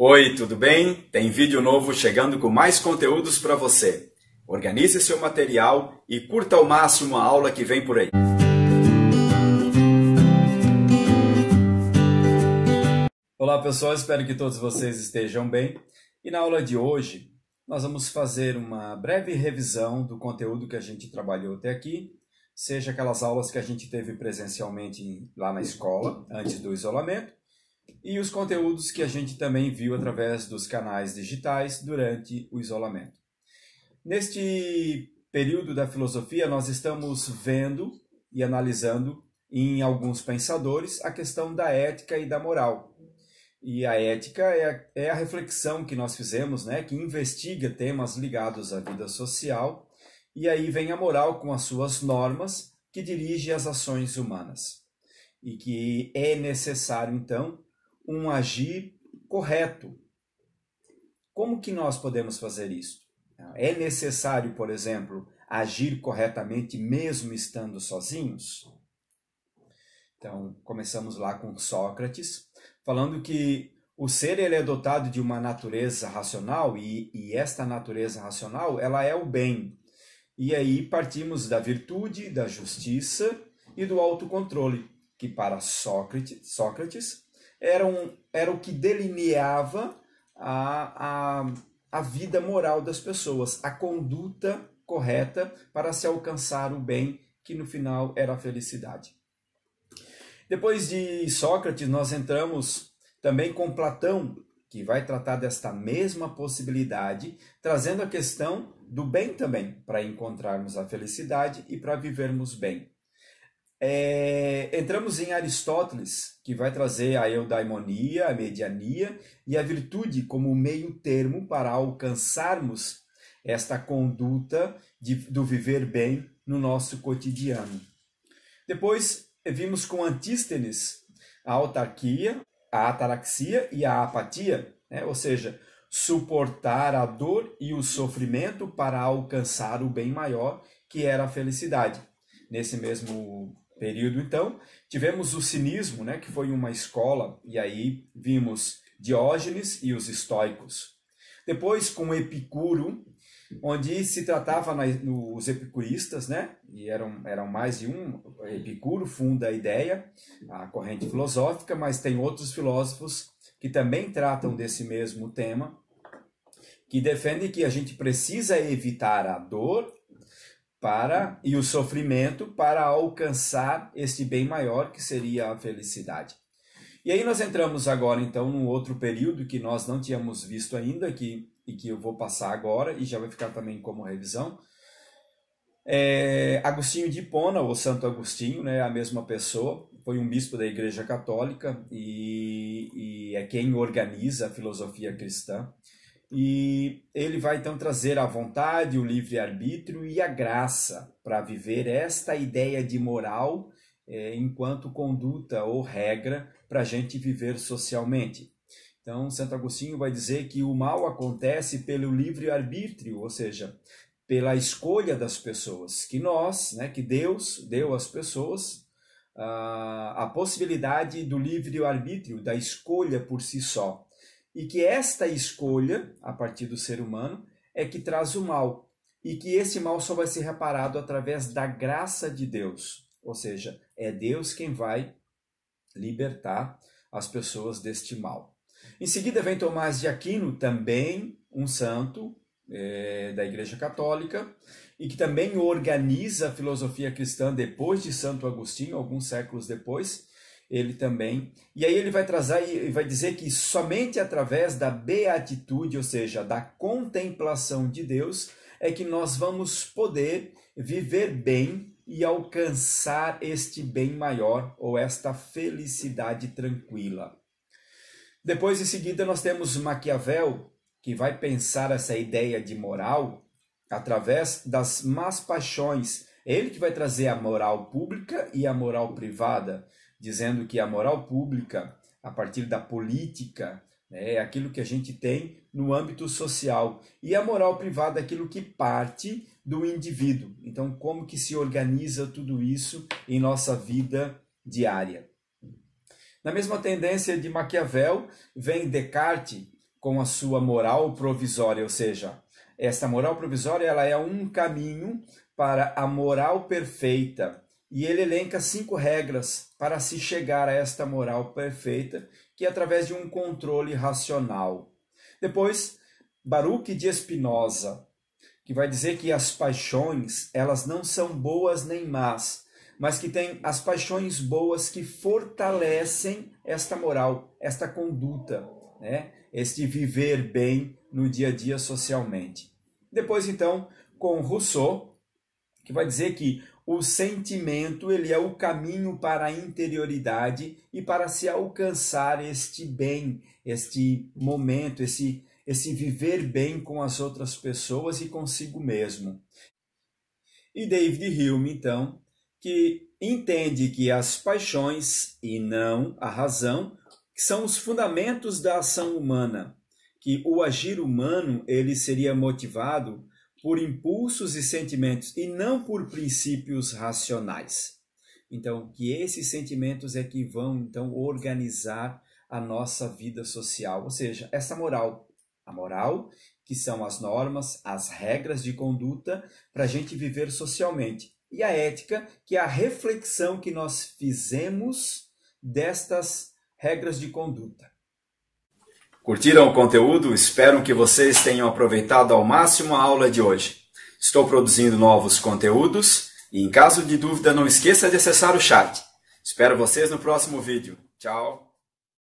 Oi, tudo bem? Tem vídeo novo chegando com mais conteúdos para você. Organize seu material e curta ao máximo a aula que vem por aí. Olá pessoal, espero que todos vocês estejam bem. E na aula de hoje, nós vamos fazer uma breve revisão do conteúdo que a gente trabalhou até aqui, seja aquelas aulas que a gente teve presencialmente lá na escola, antes do isolamento, e os conteúdos que a gente também viu através dos canais digitais durante o isolamento. Neste período da filosofia, nós estamos vendo e analisando em alguns pensadores a questão da ética e da moral. E a ética é a, é a reflexão que nós fizemos, né, que investiga temas ligados à vida social, e aí vem a moral com as suas normas que dirige as ações humanas. E que é necessário, então, um agir correto. Como que nós podemos fazer isso? É necessário, por exemplo, agir corretamente mesmo estando sozinhos? Então, começamos lá com Sócrates, falando que o ser ele é dotado de uma natureza racional e, e esta natureza racional ela é o bem. E aí partimos da virtude, da justiça e do autocontrole, que para Sócrates, Sócrates eram, era o que delineava a, a, a vida moral das pessoas, a conduta correta para se alcançar o bem, que no final era a felicidade. Depois de Sócrates, nós entramos também com Platão, que vai tratar desta mesma possibilidade, trazendo a questão do bem também, para encontrarmos a felicidade e para vivermos bem. É, entramos em Aristóteles, que vai trazer a eudaimonia, a mediania e a virtude como meio termo para alcançarmos esta conduta de, do viver bem no nosso cotidiano. Depois vimos com Antístenes a autarquia, a ataraxia e a apatia, né? ou seja, suportar a dor e o sofrimento para alcançar o bem maior, que era a felicidade. Nesse mesmo período. Então, tivemos o cinismo, né, que foi uma escola, e aí vimos Diógenes e os estoicos. Depois, com Epicuro, onde se tratava nos epicuristas, né? E eram, eram mais de um. Epicuro funda a ideia, a corrente filosófica, mas tem outros filósofos que também tratam desse mesmo tema, que defendem que a gente precisa evitar a dor para e o sofrimento para alcançar este bem maior que seria a felicidade. E aí nós entramos agora então num outro período que nós não tínhamos visto ainda aqui e que eu vou passar agora e já vai ficar também como revisão. É, Agostinho de Hipona, ou Santo Agostinho, né, a mesma pessoa, foi um bispo da Igreja Católica e, e é quem organiza a filosofia cristã. E ele vai então trazer a vontade, o livre-arbítrio e a graça para viver esta ideia de moral é, enquanto conduta ou regra para a gente viver socialmente. Então, Santo Agostinho vai dizer que o mal acontece pelo livre-arbítrio, ou seja, pela escolha das pessoas, que nós, né, que Deus deu às pessoas ah, a possibilidade do livre-arbítrio, da escolha por si só. E que esta escolha, a partir do ser humano, é que traz o mal. E que esse mal só vai ser reparado através da graça de Deus. Ou seja, é Deus quem vai libertar as pessoas deste mal. Em seguida vem Tomás de Aquino, também um santo é, da Igreja Católica, e que também organiza a filosofia cristã depois de Santo Agostinho, alguns séculos depois, ele também. E aí ele vai trazer e vai dizer que somente através da beatitude, ou seja, da contemplação de Deus, é que nós vamos poder viver bem e alcançar este bem maior ou esta felicidade tranquila. Depois em seguida nós temos Maquiavel, que vai pensar essa ideia de moral através das más paixões. Ele que vai trazer a moral pública e a moral privada dizendo que a moral pública, a partir da política, né, é aquilo que a gente tem no âmbito social, e a moral privada, é aquilo que parte do indivíduo. Então, como que se organiza tudo isso em nossa vida diária? Na mesma tendência de Maquiavel, vem Descartes com a sua moral provisória, ou seja, essa moral provisória ela é um caminho para a moral perfeita, e ele elenca cinco regras para se chegar a esta moral perfeita, que é através de um controle racional. Depois, Baruch de Espinosa, que vai dizer que as paixões, elas não são boas nem más, mas que tem as paixões boas que fortalecem esta moral, esta conduta, né? este viver bem no dia a dia socialmente. Depois, então, com Rousseau, que vai dizer que o sentimento ele é o caminho para a interioridade e para se alcançar este bem, este momento, esse esse viver bem com as outras pessoas e consigo mesmo. E David Hume, então, que entende que as paixões e não a razão são os fundamentos da ação humana, que o agir humano ele seria motivado por impulsos e sentimentos e não por princípios racionais. Então, que esses sentimentos é que vão então organizar a nossa vida social, ou seja, essa moral, a moral que são as normas, as regras de conduta para a gente viver socialmente, e a ética que é a reflexão que nós fizemos destas regras de conduta. Curtiram o conteúdo? Espero que vocês tenham aproveitado ao máximo a aula de hoje. Estou produzindo novos conteúdos e, em caso de dúvida, não esqueça de acessar o chat. Espero vocês no próximo vídeo. Tchau!